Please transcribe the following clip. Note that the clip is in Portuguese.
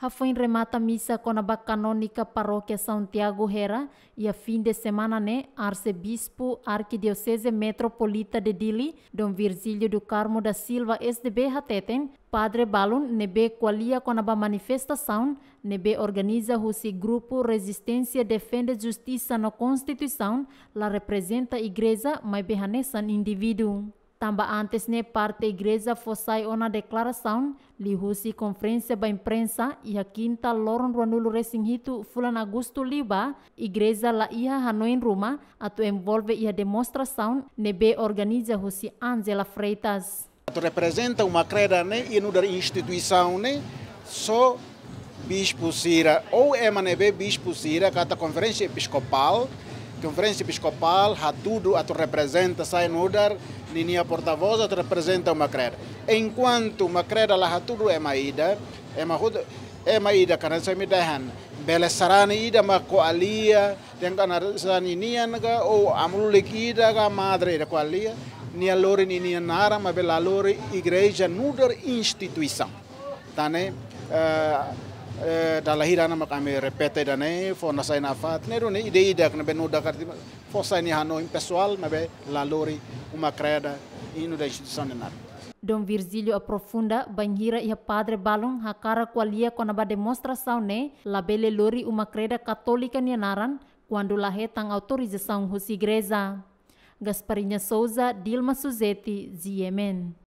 Rafaim remata missa com a canônica paróquia São Tiago Hera e a fim de semana, né, arcebispo arquidiocese metropolita de Dili, Dom Virgílio do Carmo da Silva SDB Hateten, Padre Balun nebe qualia com a manifestação, nebe organiza o grupo Resistência Defende Justiça na Constituição, la representa a igreja, mas behanesan indivíduo. Tamba antes ne parte igreja fossai ona declaração lihusi conferência ba imprensa e a quinta loron ruanulu resinghito fulan agosto liba igreja la ia hanoin ruma atu envolve a demonstração nebe organiza husi Angela Freitas. Atu representa uma creda ne, e no da instituição ne, só bispo Sira ou é manebe bispo Sira cata conferência episcopal Conferência Episcopal, há tudo, a tu representa, sai no UDAR, nem a porta-voz, a tu representa uma CRED. Enquanto uma CRED, lá há tudo, é uma ida, é uma ruda, é uma ida, cara, sai me derran. Belesarani ida, uma coalia, tem que analisar ninianga, ou amulik ida, a madre da coalia, nia lori lore, nem a nara, mas pela lore, igreja, nuder instituição. Tá, né? Uh, Eh, dala hirana makame repete e fo sai na fat ne rone ide ide kana be noda karti fo sai ni hano impessoal mabe la lori uma creda inu da instituzione na Don Virgilio aprofunda banjira ia padre balong hakara qualia konaba demonstração ne labele lori uma creda katolika ni naran quando lahe tang saung husi greza. Gasparinya Souza, Dilma Suzeti Ziemen.